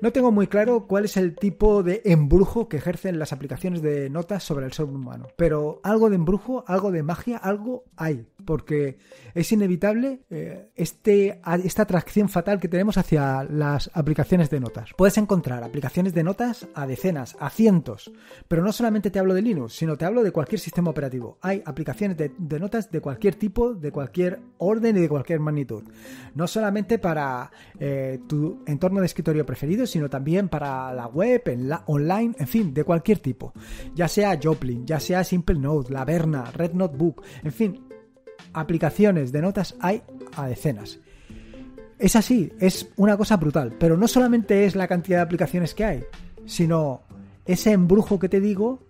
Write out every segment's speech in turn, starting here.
No tengo muy claro cuál es el tipo de embrujo que ejercen las aplicaciones de notas sobre el ser humano, pero algo de embrujo, algo de magia, algo hay porque es inevitable eh, este, esta atracción fatal que tenemos hacia las aplicaciones de notas. Puedes encontrar aplicaciones de notas a decenas, a cientos, pero no solamente te hablo de Linux, sino te hablo de cualquier sistema operativo. Hay aplicaciones de, notas de cualquier tipo, de cualquier orden y de cualquier magnitud. No solamente para eh, tu entorno de escritorio preferido, sino también para la web, en la, online, en fin, de cualquier tipo. Ya sea Joplin, ya sea Simple Note, Verna, Red Notebook, en fin, aplicaciones de notas hay a decenas. Es así, es una cosa brutal, pero no solamente es la cantidad de aplicaciones que hay, sino ese embrujo que te digo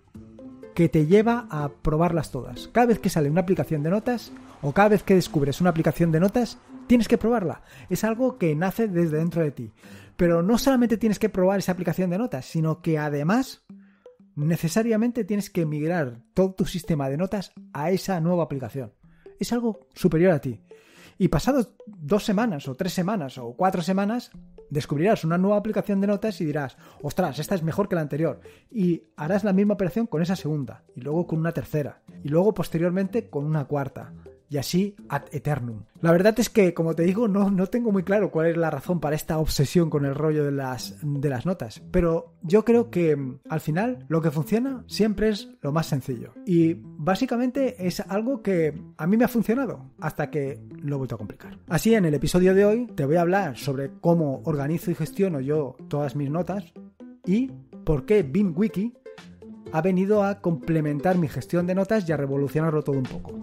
que te lleva a probarlas todas. Cada vez que sale una aplicación de notas o cada vez que descubres una aplicación de notas, tienes que probarla. Es algo que nace desde dentro de ti. Pero no solamente tienes que probar esa aplicación de notas, sino que además necesariamente tienes que migrar todo tu sistema de notas a esa nueva aplicación es algo superior a ti. Y pasado dos semanas o tres semanas o cuatro semanas, descubrirás una nueva aplicación de notas y dirás, ostras, esta es mejor que la anterior. Y harás la misma operación con esa segunda, y luego con una tercera, y luego posteriormente con una cuarta y así ad eternum. La verdad es que, como te digo, no, no tengo muy claro cuál es la razón para esta obsesión con el rollo de las, de las notas, pero yo creo que mm, al final lo que funciona siempre es lo más sencillo. Y básicamente es algo que a mí me ha funcionado hasta que lo he vuelto a complicar. Así, en el episodio de hoy te voy a hablar sobre cómo organizo y gestiono yo todas mis notas y por qué Vimwiki ha venido a complementar mi gestión de notas y a revolucionarlo todo un poco.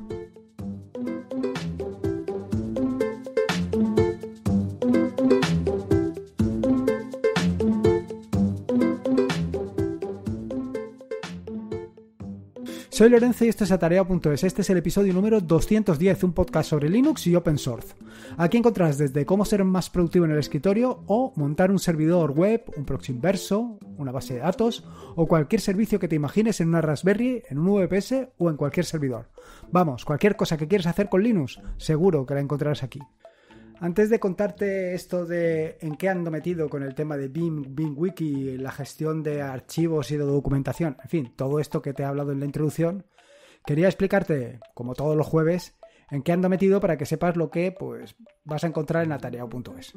Soy Lorenzo y esto es Atarea.es. Este es el episodio número 210, un podcast sobre Linux y open source. Aquí encontrarás desde cómo ser más productivo en el escritorio o montar un servidor web, un proxy inverso, una base de datos o cualquier servicio que te imagines en una Raspberry, en un VPS o en cualquier servidor. Vamos, cualquier cosa que quieras hacer con Linux, seguro que la encontrarás aquí. Antes de contarte esto de en qué ando metido con el tema de Bing, BIM Wiki, la gestión de archivos y de documentación, en fin, todo esto que te he hablado en la introducción, quería explicarte, como todos los jueves, en qué ando metido para que sepas lo que pues, vas a encontrar en atareado.es.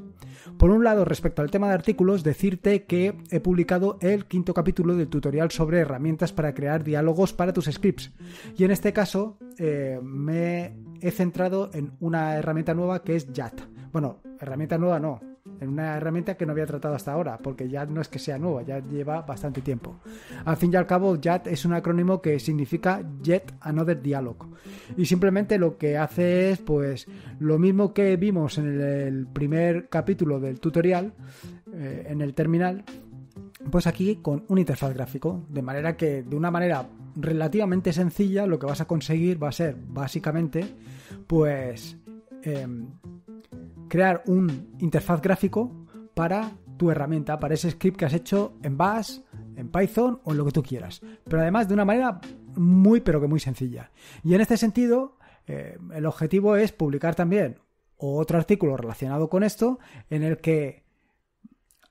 Por un lado, respecto al tema de artículos, decirte que he publicado el quinto capítulo del tutorial sobre herramientas para crear diálogos para tus scripts. Y en este caso, eh, me he centrado en una herramienta nueva que es JAT. Bueno, herramienta nueva no, en una herramienta que no había tratado hasta ahora, porque ya no es que sea nueva, ya lleva bastante tiempo. Al fin y al cabo, JAT es un acrónimo que significa Yet Another Dialog. Y simplemente lo que hace es, pues, lo mismo que vimos en el primer capítulo del tutorial, eh, en el terminal, pues aquí con un interfaz gráfico, de manera que de una manera relativamente sencilla, lo que vas a conseguir va a ser básicamente, pues, em, crear un interfaz gráfico para tu herramienta, para ese script que has hecho en Bash, en Python o en lo que tú quieras. Pero además de una manera muy, pero que muy sencilla. Y en este sentido, em, el objetivo es publicar también otro artículo relacionado con esto en el que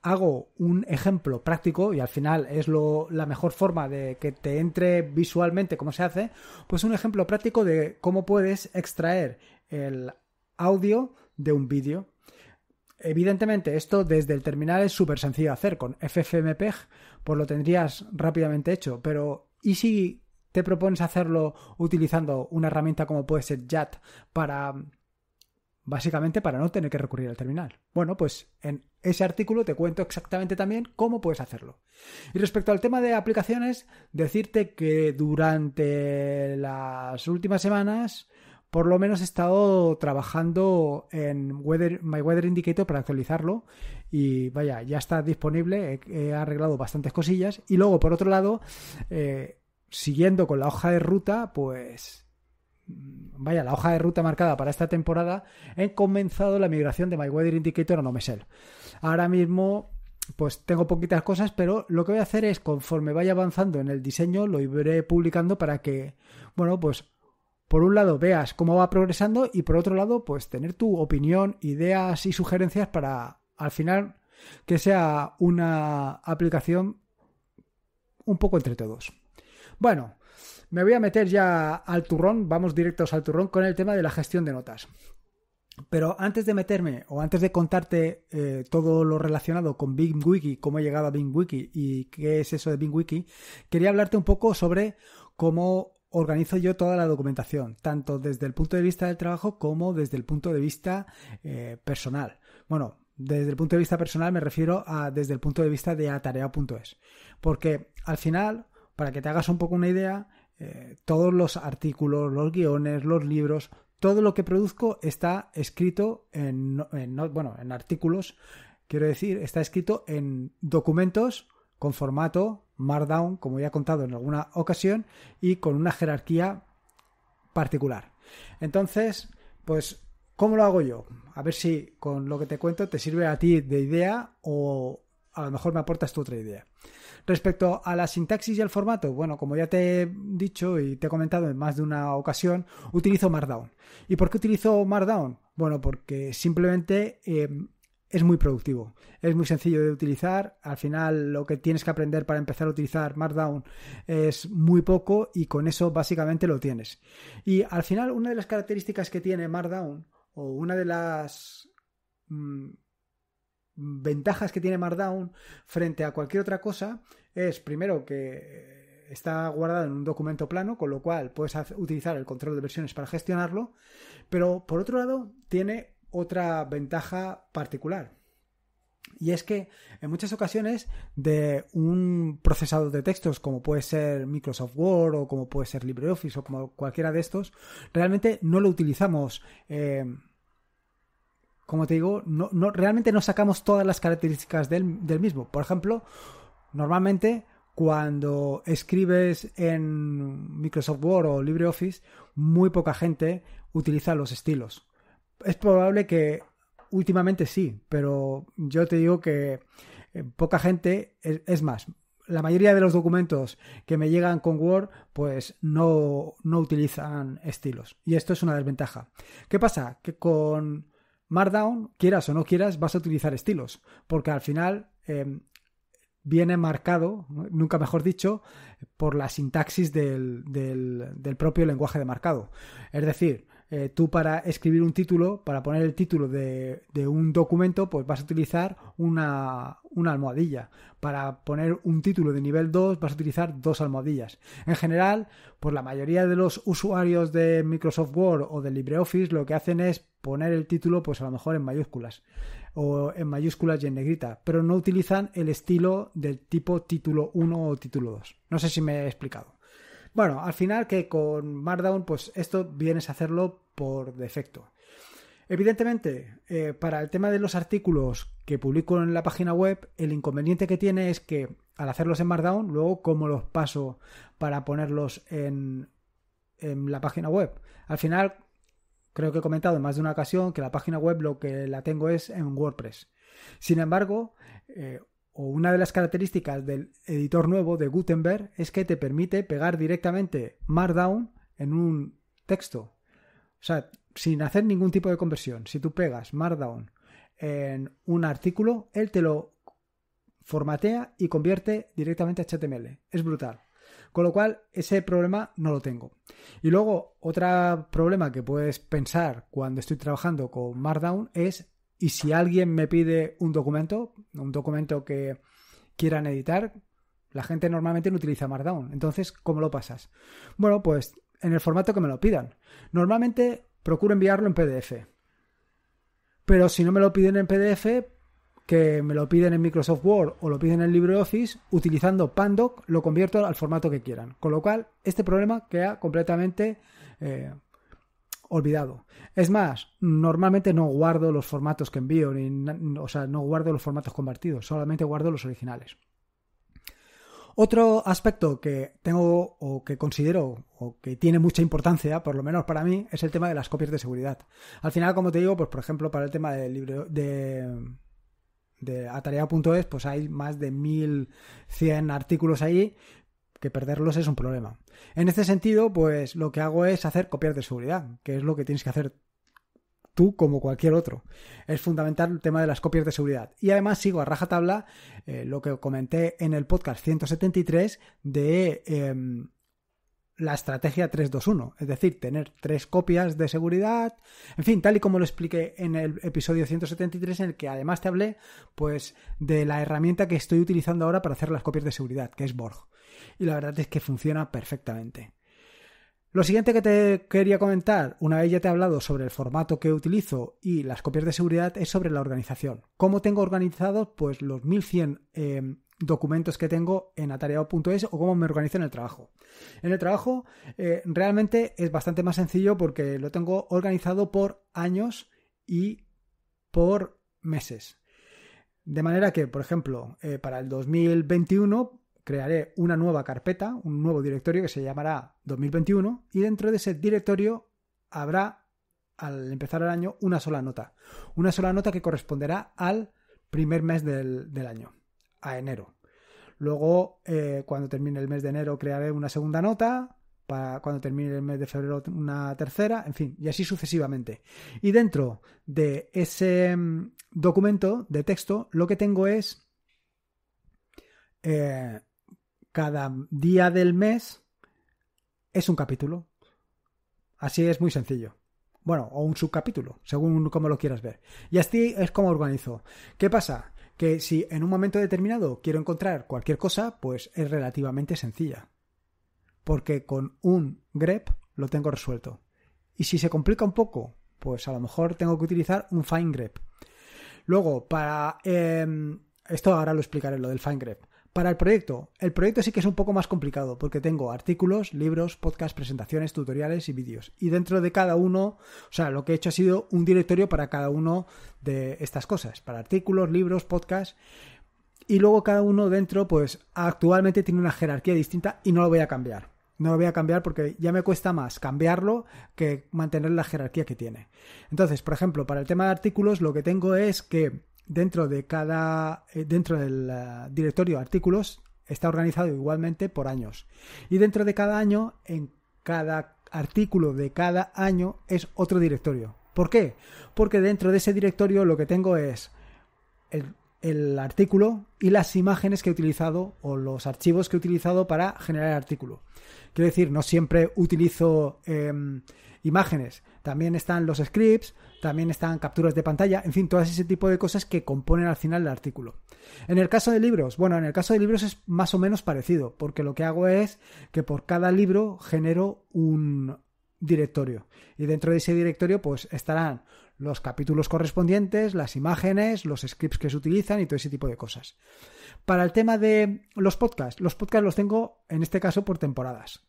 hago un ejemplo práctico y al final es lo, la mejor forma de que te entre visualmente cómo se hace, pues un ejemplo práctico de cómo puedes extraer el audio de un vídeo. Evidentemente, esto desde el terminal es súper sencillo de hacer con FFmpeg, pues lo tendrías rápidamente hecho, pero ¿y si te propones hacerlo utilizando una herramienta como puede ser JAT para básicamente para no tener que recurrir al terminal. Bueno, pues en ese artículo te cuento exactamente también cómo puedes hacerlo. Y respecto al tema de aplicaciones, decirte que durante las últimas semanas por lo menos he estado trabajando en weather, My Weather Indicator para actualizarlo y vaya, ya está disponible, he, arreglado bastantes cosillas y luego por otro lado, eh, siguiendo con la hoja de ruta, pues Mm, vaya, la hoja de ruta marcada para esta temporada, he comenzado la migración de My Weather Indicator a Nomesel. Ahora mismo, pues tengo poquitas cosas, pero lo que voy a hacer es, conforme vaya avanzando en el diseño, lo iré publicando para que, bueno, pues por un lado veas cómo va progresando y por otro lado, pues tener tu opinión, ideas y sugerencias para al final que sea una aplicación un poco entre todos. Bueno, me voy a meter ya al turrón, vamos directos al turrón con el tema de la gestión de notas. Pero antes de meterme o antes de contarte eh, todo lo relacionado con BingWiki, cómo he llegado a BingWiki y qué es eso de BingWiki, quería hablarte un poco sobre cómo organizo yo toda la documentación, tanto desde el punto de vista del trabajo como desde el punto de vista eh, personal. Bueno, desde el punto de vista personal me refiero a desde el punto de vista de atarea.es. Porque al final, para que te hagas un poco una idea, eh, todos los artículos, los guiones, los libros, todo lo que produzco está escrito en, bueno, en artículos, quiero decir, está escrito en documentos con formato Markdown, como ya he contado en alguna ocasión, y con una jerarquía particular. Entonces, pues, ¿cómo lo hago yo? A ver si con lo que te cuento te sirve a ti de idea o, a lo mejor me aportas tú otra idea. Respecto a la sintaxis y al formato, bueno, como ya te he dicho y te he comentado en más de una ocasión, utilizo Markdown. ¿Y por qué utilizo Markdown? Bueno, porque simplemente em, es muy productivo, es muy sencillo de utilizar. Al final, lo que tienes que aprender para empezar a utilizar Markdown es muy poco y con eso básicamente lo tienes. Y al final, una de las características que tiene Markdown o una de las. Mm, ventajas que tiene Markdown frente a cualquier otra cosa es primero que eh, está guardado en un documento plano, con lo cual puedes utilizar el control de versiones para gestionarlo, pero por otro lado tiene otra ventaja particular. Y es que en muchas ocasiones de un procesador de textos como puede ser Microsoft Word o como puede ser LibreOffice o como cualquiera de estos, realmente no lo utilizamos eh, como te digo, no, realmente no sacamos todas las características del, mismo. Por ejemplo, normalmente cuando escribes en Microsoft Word o LibreOffice, muy poca gente utiliza los estilos. Es probable que últimamente sí, pero yo te digo que eh, poca gente, es, más, la mayoría de los documentos que me llegan con Word, pues no, no utilizan estilos. Y esto es una desventaja. ¿Qué pasa? Que con Markdown, quieras o no quieras, vas a utilizar estilos, porque al final em, viene marcado, nunca mejor dicho, por la sintaxis del, del propio lenguaje de marcado. Es decir, eh, tú para escribir un título, para poner el título de, un documento, pues vas a utilizar una, una, almohadilla. Para poner un título de nivel 2 vas a utilizar dos almohadillas. En general, pues la mayoría de los usuarios de Microsoft Word o de LibreOffice lo que hacen es poner el título pues a lo mejor en mayúsculas o en mayúsculas y en negrita, pero no utilizan el estilo del tipo título 1 o título 2. No sé si me he explicado. Bueno, al final que con Markdown, pues esto vienes a hacerlo por defecto. Evidentemente, eh, para el tema de los artículos que publico en la página web, el inconveniente que tiene es que al hacerlos en Markdown, luego cómo los paso para ponerlos en, en la página web. Al final, creo que he comentado en más de una ocasión que la página web lo que la tengo es en WordPress. Sin embargo, eh, o una de las características del editor nuevo de Gutenberg es que te permite pegar directamente Markdown en un texto. O sea, sin hacer ningún tipo de conversión. Si tú pegas Markdown en un artículo, él te lo formatea y convierte directamente a HTML. Es brutal. Con lo cual, ese problema no lo tengo. Y luego, otro problema que puedes pensar cuando estoy trabajando con Markdown es y si alguien me pide un documento, un documento que quieran editar, la gente normalmente no utiliza Markdown. Entonces, ¿cómo lo pasas? Bueno, pues en el formato que me lo pidan. Normalmente procuro enviarlo en PDF. Pero si no me lo piden en PDF, que me lo piden en Microsoft Word o lo piden en LibreOffice, utilizando Pandoc lo convierto al formato que quieran. Con lo cual, este problema queda completamente eh, olvidado. Es más, normalmente no guardo los formatos que envío, ni, o sea, no guardo los formatos convertidos, solamente guardo los originales. Otro aspecto que tengo o que considero o que tiene mucha importancia, por lo menos para mí, es el tema de las copias de seguridad. Al final, como te digo, pues por ejemplo, para el tema del libro de, de pues hay más de 1100 artículos ahí que perderlos es un problema. En este sentido, pues lo que hago es hacer copias de seguridad, que es lo que tienes que hacer tú como cualquier otro. Es fundamental el tema de las copias de seguridad. Y además sigo a rajatabla eh, lo que comenté en el podcast 173 de em, la estrategia 321, es decir, tener tres copias de seguridad, en fin, tal y como lo expliqué en el episodio 173 en el que además te hablé pues de la herramienta que estoy utilizando ahora para hacer las copias de seguridad, que es Borg y la verdad es que funciona perfectamente. Lo siguiente que te quería comentar, una vez ya te he hablado sobre el formato que utilizo y las copias de seguridad, es sobre la organización. ¿Cómo tengo organizados pues, los 1100 eh, documentos que tengo en atareado.es o cómo me organizo en el trabajo? En el trabajo eh, realmente es bastante más sencillo porque lo tengo organizado por años y por meses. De manera que, por ejemplo, eh, para el 2021 crearé una nueva carpeta, un nuevo directorio que se llamará 2021 y dentro de ese directorio habrá, al empezar el año, una sola nota. Una sola nota que corresponderá al primer mes del, año, a enero. Luego, eh, cuando termine el mes de enero, crearé una segunda nota. Para cuando termine el mes de febrero, una tercera, en fin, y así sucesivamente. Y dentro de ese mm, documento de texto, lo que tengo es eh, cada día del mes es un capítulo. Así es muy sencillo. Bueno, o un subcapítulo, según como lo quieras ver. Y así es como organizo. ¿Qué pasa? Que si en un momento determinado quiero encontrar cualquier cosa, pues es relativamente sencilla. Porque con un grep lo tengo resuelto. Y si se complica un poco, pues a lo mejor tengo que utilizar un fine grep. Luego, para... Em, esto ahora lo explicaré, lo del fine grep. Para el proyecto, el proyecto sí que es un poco más complicado porque tengo artículos, libros, podcasts, presentaciones, tutoriales y vídeos. Y dentro de cada uno, o sea, lo que he hecho ha sido un directorio para cada uno de estas cosas, para artículos, libros, podcasts. Y luego cada uno dentro, pues actualmente tiene una jerarquía distinta y no lo voy a cambiar. No lo voy a cambiar porque ya me cuesta más cambiarlo que mantener la jerarquía que tiene. Entonces, por ejemplo, para el tema de artículos, lo que tengo es que Dentro de cada, eh, dentro del eh, directorio artículos está organizado igualmente por años. Y dentro de cada año, en cada artículo de cada año es otro directorio. ¿Por qué? Porque dentro de ese directorio lo que tengo es el, artículo y las imágenes que he utilizado o los archivos que he utilizado para generar el artículo. Quiero decir, no siempre utilizo em, imágenes, también están los scripts, también están capturas de pantalla, en fin, todo ese tipo de cosas que componen al final el artículo. En el caso de libros, bueno, en el caso de libros es más o menos parecido, porque lo que hago es que por cada libro genero un directorio y dentro de ese directorio pues estarán los capítulos correspondientes, las imágenes, los scripts que se utilizan y todo ese tipo de cosas. Para el tema de los podcasts, los podcasts los tengo en este caso por temporadas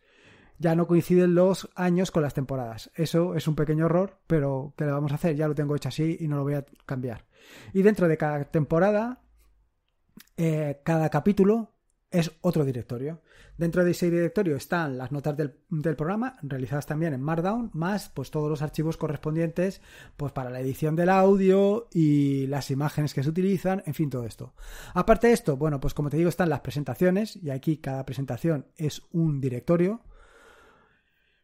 ya no coinciden los años con las temporadas. Eso es un pequeño error, pero que le vamos a hacer? Ya lo tengo hecho así y no lo voy a cambiar. Y dentro de cada temporada, eh, cada capítulo es otro directorio. Dentro de ese directorio están las notas del, programa, realizadas también en Markdown, más pues todos los archivos correspondientes pues para la edición del audio y las imágenes que se utilizan, en fin, todo esto. Aparte de esto, bueno, pues como te digo, están las presentaciones, y aquí cada presentación es un directorio.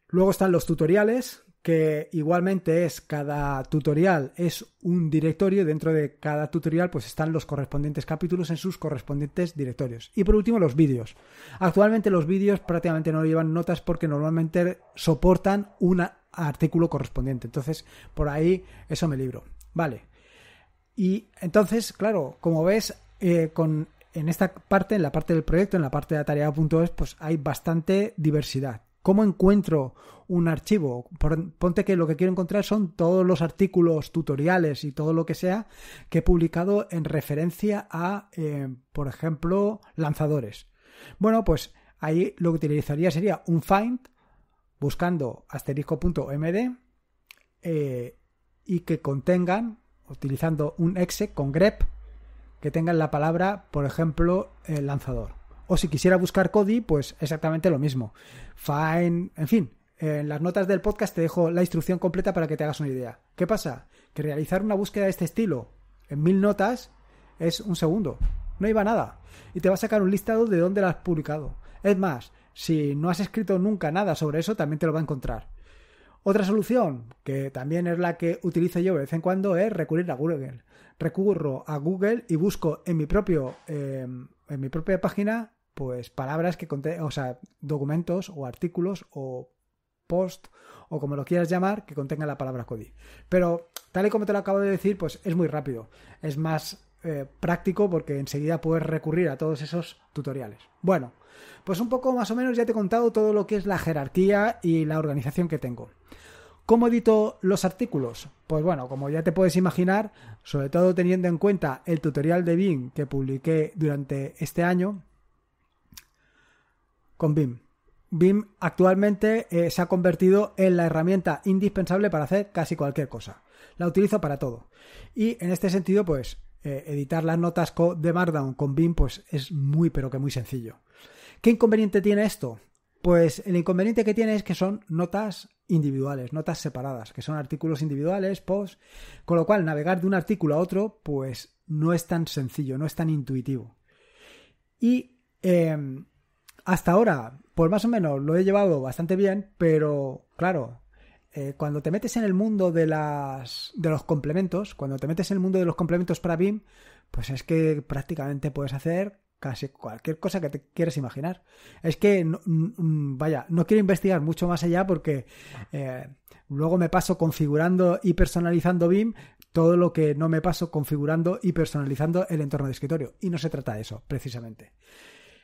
Luego están los tutoriales, que igualmente es cada tutorial es un directorio dentro de cada tutorial pues están los correspondientes capítulos en sus correspondientes directorios. Y por último los vídeos. Actualmente los vídeos prácticamente no llevan notas porque normalmente soportan un artículo correspondiente. Entonces por ahí eso me libro. Vale. Y entonces, claro, como ves, eh, con, en esta parte, en la parte del proyecto, en la parte de tarea.es, pues hay bastante diversidad. ¿Cómo encuentro un archivo? Ponte que lo que quiero encontrar son todos los artículos, tutoriales y todo lo que sea que he publicado en referencia a, eh, por ejemplo, lanzadores. Bueno, pues ahí lo que utilizaría sería un find buscando asterisco.md eh, y que contengan, utilizando un exe con grep, que tengan la palabra, por ejemplo, el lanzador. O si quisiera buscar Cody, pues exactamente lo mismo. Fine, en fin, en las notas del podcast te dejo la instrucción completa para que te hagas una idea. ¿Qué pasa? Que realizar una búsqueda de este estilo en mil notas es un segundo. No iba nada. Y te va a sacar un listado de dónde la has publicado. Es más, si no has escrito nunca nada sobre eso, también te lo va a encontrar. Otra solución, que también es la que utilizo yo de vez en cuando, es recurrir a Google. Recurro a Google y busco en mi propio eh, en mi propia página pues palabras que contengan, o sea, documentos o artículos o post o como lo quieras llamar que contengan la palabra Kodi. Pero tal y como te lo acabo de decir, pues es muy rápido, es más eh, práctico porque enseguida puedes recurrir a todos esos tutoriales. Bueno, pues un poco más o menos ya te he contado todo lo que es la jerarquía y la organización que tengo. ¿Cómo edito los artículos? Pues bueno, como ya te puedes imaginar, sobre todo teniendo en cuenta el tutorial de Bing que publiqué durante este año, con BIM. BIM actualmente eh, se ha convertido en la herramienta indispensable para hacer casi cualquier cosa. La utilizo para todo. Y en este sentido, pues eh, editar las notas de Markdown con BIM pues es muy pero que muy sencillo. ¿Qué inconveniente tiene esto? Pues el inconveniente que tiene es que son notas individuales, notas separadas, que son artículos individuales, posts, con lo cual navegar de un artículo a otro pues no es tan sencillo, no es tan intuitivo. Y em, hasta ahora, pues más o menos lo he llevado bastante bien, pero claro, eh, cuando te metes en el mundo de, las, de los complementos, cuando te metes en el mundo de los complementos para BIM, pues es que prácticamente puedes hacer casi cualquier cosa que te quieras imaginar. Es que, vaya, no quiero investigar mucho más allá porque eh, luego me paso configurando y personalizando BIM todo lo que no me paso configurando y personalizando el entorno de escritorio. Y no se trata de eso, precisamente.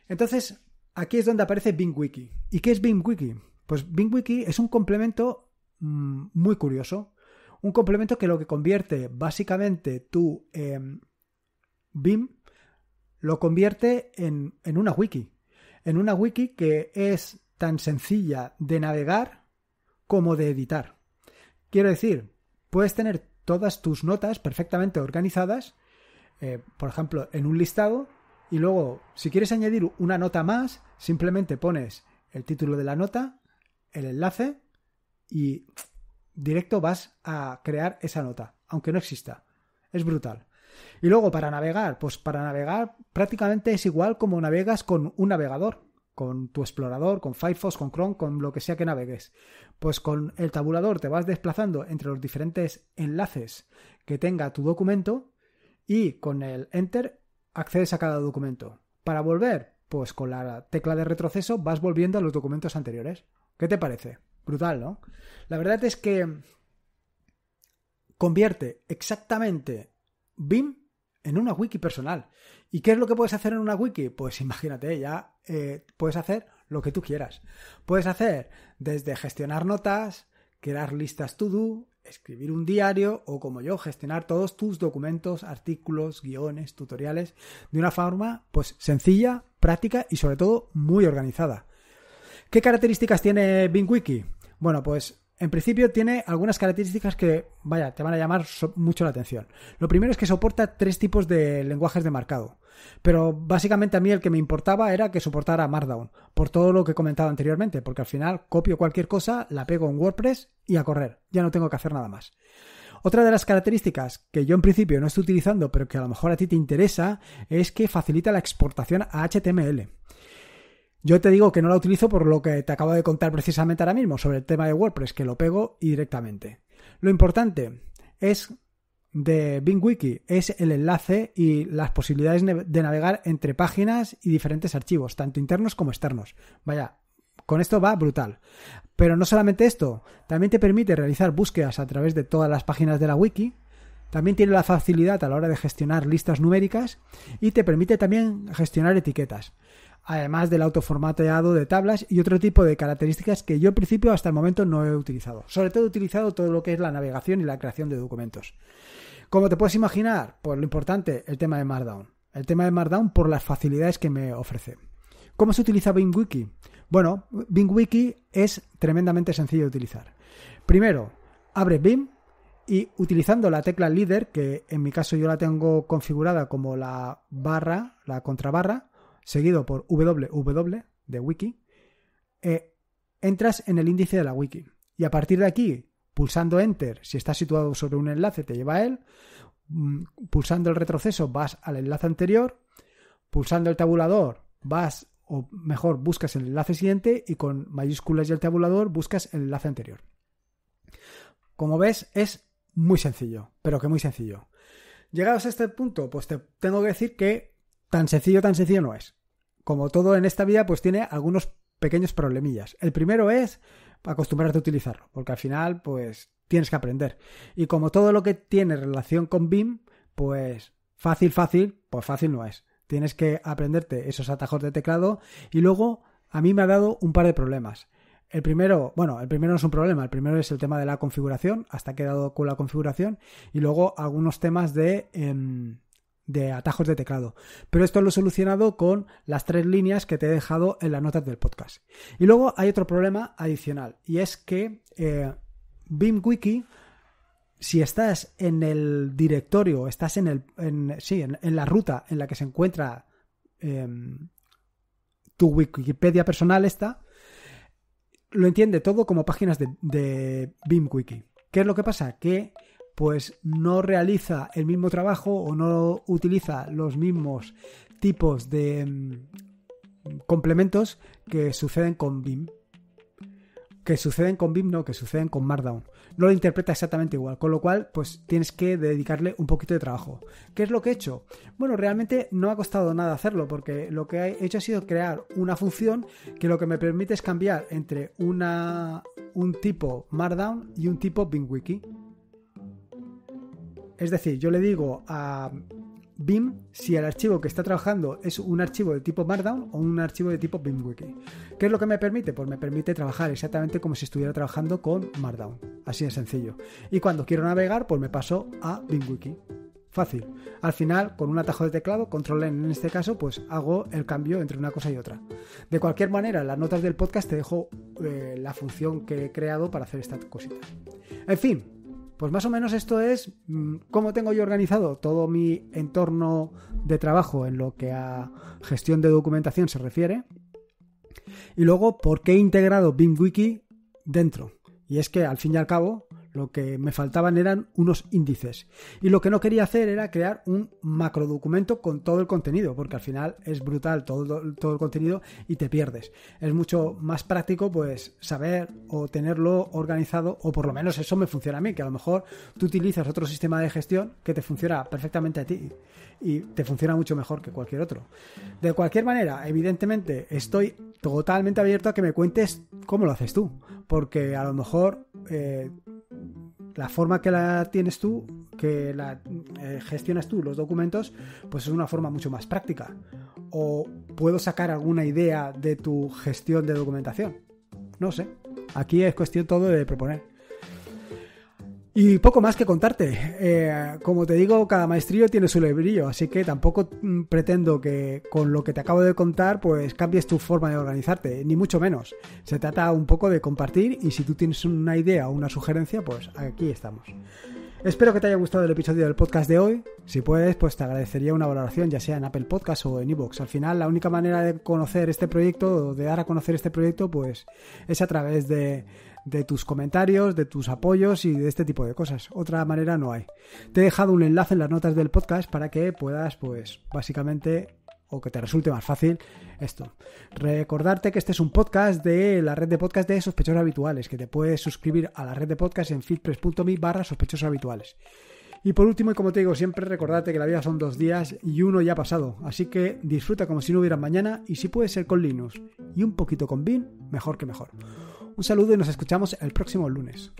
Entonces, Aquí es donde aparece BingWiki. ¿Y qué es BIMWIKI? Pues BingWiki es un complemento mm, muy curioso. Un complemento que lo que convierte básicamente tu BIM lo convierte en, una wiki. En una wiki que es tan sencilla de navegar como de editar. Quiero decir, puedes tener todas tus notas perfectamente organizadas, eh, por ejemplo, en un listado, y luego, si quieres añadir una nota más, simplemente pones el título de la nota, el enlace y directo vas a crear esa nota, aunque no exista. Es brutal. Y luego para navegar, pues para navegar prácticamente es igual como navegas con un navegador, con tu explorador, con Firefox, con Chrome, con lo que sea que navegues. Pues con el tabulador te vas desplazando entre los diferentes enlaces que tenga tu documento y con el Enter accedes a cada documento. Para volver, pues con la tecla de retroceso vas volviendo a los documentos anteriores. ¿Qué te parece? Brutal, ¿no? La verdad es que convierte exactamente BIM en una wiki personal. ¿Y qué es lo que puedes hacer en una wiki? Pues imagínate, ya eh, puedes hacer lo que tú quieras. Puedes hacer desde gestionar notas, crear listas to do, escribir un diario o como yo, gestionar todos tus documentos, artículos, guiones, tutoriales de una forma pues sencilla, práctica y sobre todo muy organizada. ¿Qué características tiene BingWiki? Bueno, pues en principio tiene algunas características que, vaya, te van a llamar mucho la atención. Lo primero es que soporta tres tipos de lenguajes de marcado. Pero básicamente a mí el que me importaba era que soportara Markdown, por todo lo que he comentado anteriormente, porque al final copio cualquier cosa, la pego en WordPress y a correr. Ya no tengo que hacer nada más. Otra de las características que yo en principio no estoy utilizando, pero que a lo mejor a ti te interesa, es que facilita la exportación a HTML. Yo te digo que no la utilizo por lo que te acabo de contar precisamente ahora mismo sobre el tema de WordPress, que lo pego y directamente. Lo importante es de Wiki es el enlace y las posibilidades de navegar entre páginas y diferentes archivos, tanto internos como externos. Vaya, con esto va brutal. Pero no solamente esto, también te permite realizar búsquedas a través de todas las páginas de la wiki. También tiene la facilidad a la hora de gestionar listas numéricas y te permite también gestionar etiquetas además del autoformateado de tablas y otro tipo de características que yo al principio hasta el momento no he utilizado. Sobre todo he utilizado todo lo que es la navegación y la creación de documentos. Como te puedes imaginar, por pues lo importante, el tema de Markdown. El tema de Markdown por las facilidades que me ofrece. ¿Cómo se utiliza BingWiki? Bueno, BingWiki es tremendamente sencillo de utilizar. Primero, abre Bing y utilizando la tecla líder, que en mi caso yo la tengo configurada como la barra, la contrabarra, seguido por www de wiki, eh, entras en el índice de la wiki. Y a partir de aquí, pulsando Enter, si está situado sobre un enlace, te lleva a él. Mm, pulsando el retroceso, vas al enlace anterior. Pulsando el tabulador, vas, o mejor, buscas el enlace siguiente y con mayúsculas y el tabulador buscas el enlace anterior. Como ves, es muy sencillo, pero que muy sencillo. Llegados a este punto, pues te tengo que decir que Tan sencillo, tan sencillo no es. Como todo en esta vida, pues tiene algunos pequeños problemillas. El primero es acostumbrarte a utilizarlo, porque al final, pues tienes que aprender. Y como todo lo que tiene relación con BIM, pues fácil, fácil, pues fácil no es. Tienes que aprenderte esos atajos de teclado y luego a mí me ha dado un par de problemas. El primero, bueno, el primero no es un problema, el primero es el tema de la configuración, hasta he quedado con la configuración, y luego algunos temas de em, de atajos de teclado. Pero esto lo he solucionado con las tres líneas que te he dejado en las notas del podcast. Y luego hay otro problema adicional y es que eh, BIMWiki, si estás en el directorio, estás en el, sí, en, la ruta en la que se encuentra em, tu Wikipedia personal esta, lo entiende todo como páginas de, de BIMWiki. ¿Qué es lo que pasa? Que pues no realiza el mismo trabajo o no utiliza los mismos tipos de mm, complementos que suceden con BIM. Que suceden con BIM, no, que suceden con Markdown. No lo interpreta exactamente igual, con lo cual, pues tienes que dedicarle un poquito de trabajo. ¿Qué es lo que he hecho? Bueno, realmente no ha costado nada hacerlo, porque lo que he hecho ha sido crear una función que lo que me permite es cambiar entre una, un tipo Markdown y un tipo BIMWIKI es decir, yo le digo a BIM si el archivo que está trabajando es un archivo de tipo Markdown o un archivo de tipo BIMWiki. ¿Qué es lo que me permite? Pues me permite trabajar exactamente como si estuviera trabajando con Markdown. Así de sencillo. Y cuando quiero navegar, pues me paso a BIMWiki. Fácil. Al final, con un atajo de teclado, control en este caso, pues hago el cambio entre una cosa y otra. De cualquier manera, en las notas del podcast te dejo eh, la función que he creado para hacer esta cosita. En fin, pues más o menos esto es mm, cómo tengo yo organizado todo mi entorno de trabajo en lo que a gestión de documentación se refiere. Y luego, ¿por qué he integrado BIM dentro? Y es que al fin y al cabo, lo que me faltaban eran unos índices. Y lo que no quería hacer era crear un macro documento con todo el contenido, porque al final es brutal todo, todo el contenido y te pierdes. Es mucho más práctico pues saber o tenerlo organizado, o por lo menos eso me funciona a mí, que a lo mejor tú utilizas otro sistema de gestión que te funciona perfectamente a ti y te funciona mucho mejor que cualquier otro. De cualquier manera, evidentemente estoy totalmente abierto a que me cuentes cómo lo haces tú, porque a lo mejor eh, la forma que la tienes tú, que la eh, gestionas tú, los documentos, pues es una forma mucho más práctica. O puedo sacar alguna idea de tu gestión de documentación. No sé. Aquí es cuestión todo de proponer. Y poco más que contarte. Eh, como te digo, cada maestrillo tiene su librillo, así que tampoco mm, pretendo que con lo que te acabo de contar, pues cambies tu forma de organizarte, ni mucho menos. Se trata un poco de compartir y si tú tienes una idea o una sugerencia, pues aquí estamos. Espero que te haya gustado el episodio del podcast de hoy. Si puedes, pues te agradecería una valoración, ya sea en Apple Podcast o en iVoox. Al final, la única manera de conocer este proyecto, o de dar a conocer este proyecto, pues es a través de, de tus comentarios, de tus apoyos y de este tipo de cosas. Otra manera no hay. Te he dejado un enlace en las notas del podcast para que puedas, pues, básicamente o que te resulte más fácil esto. Recordarte que este es un podcast de la red de podcast de sospechosos habituales, que te puedes suscribir a la red de podcast en fitpress.me barra sospechosos habituales. Y por último, y como te digo siempre, recordarte que la vida son dos días y uno ya ha pasado, así que disfruta como si no hubiera mañana y si puede ser con Linux y un poquito con Bin, mejor que mejor. Un saludo y nos escuchamos el próximo lunes.